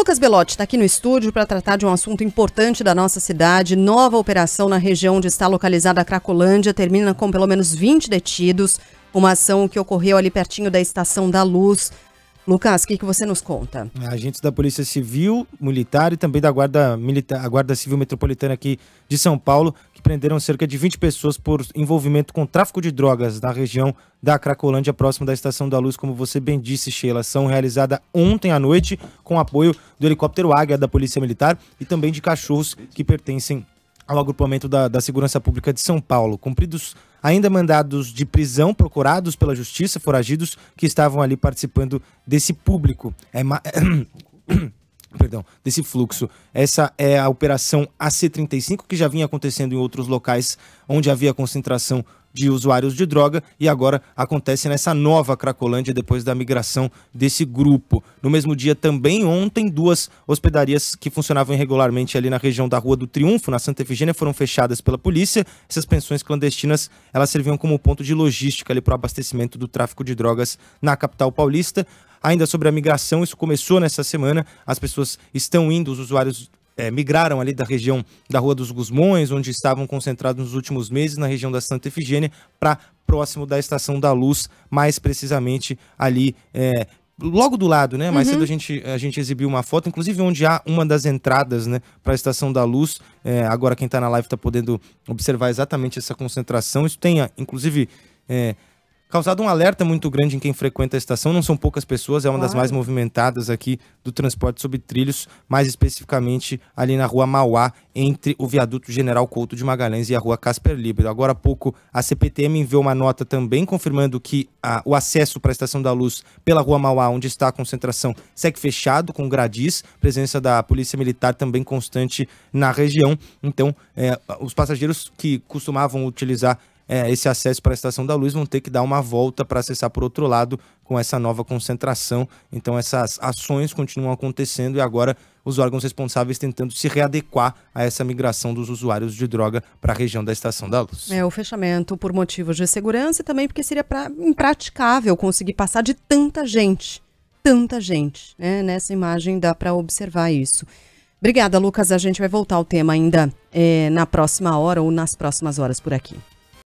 Lucas Belotti está aqui no estúdio para tratar de um assunto importante da nossa cidade. Nova operação na região onde está localizada a Cracolândia termina com pelo menos 20 detidos. Uma ação que ocorreu ali pertinho da Estação da Luz. Lucas, o que, que você nos conta? Agentes da Polícia Civil, Militar e também da Guarda, Milita a Guarda Civil Metropolitana aqui de São Paulo prenderam cerca de 20 pessoas por envolvimento com tráfico de drogas na região da Cracolândia, próximo da Estação da Luz, como você bem disse, Sheila. Ação realizada ontem à noite com apoio do helicóptero Águia da Polícia Militar e também de cachorros que pertencem ao agrupamento da, da Segurança Pública de São Paulo. Cumpridos ainda mandados de prisão procurados pela Justiça, foragidos que estavam ali participando desse público. É ma... perdão, desse fluxo. Essa é a operação AC35 que já vinha acontecendo em outros locais onde havia concentração de usuários de droga e agora acontece nessa nova Cracolândia depois da migração desse grupo. No mesmo dia também ontem duas hospedarias que funcionavam irregularmente ali na região da Rua do Triunfo, na Santa Efigênia, foram fechadas pela polícia. Essas pensões clandestinas, elas serviam como ponto de logística ali para o abastecimento do tráfico de drogas na capital paulista. Ainda sobre a migração, isso começou nessa semana, as pessoas estão indo, os usuários é, migraram ali da região da Rua dos Gusmões, onde estavam concentrados nos últimos meses, na região da Santa Efigênia, para próximo da Estação da Luz, mais precisamente ali. É, logo do lado, né? Mais uhum. cedo a gente, a gente exibiu uma foto, inclusive onde há uma das entradas, né, para a Estação da Luz. É, agora quem está na live está podendo observar exatamente essa concentração. Isso tem, inclusive, é, causado um alerta muito grande em quem frequenta a estação. Não são poucas pessoas, é uma claro. das mais movimentadas aqui do transporte sobre trilhos, mais especificamente ali na rua Mauá, entre o viaduto General Couto de Magalhães e a rua Casper Libero. Agora há pouco, a CPTM enviou uma nota também confirmando que a, o acesso para a Estação da Luz pela rua Mauá, onde está a concentração, segue fechado com gradis, presença da Polícia Militar também constante na região. Então, é, os passageiros que costumavam utilizar é, esse acesso para a Estação da Luz, vão ter que dar uma volta para acessar por outro lado com essa nova concentração. Então, essas ações continuam acontecendo e agora os órgãos responsáveis tentando se readequar a essa migração dos usuários de droga para a região da Estação da Luz. É, o fechamento por motivos de segurança e também porque seria pra, impraticável conseguir passar de tanta gente. Tanta gente. Né? Nessa imagem dá para observar isso. Obrigada, Lucas. A gente vai voltar ao tema ainda é, na próxima hora ou nas próximas horas por aqui.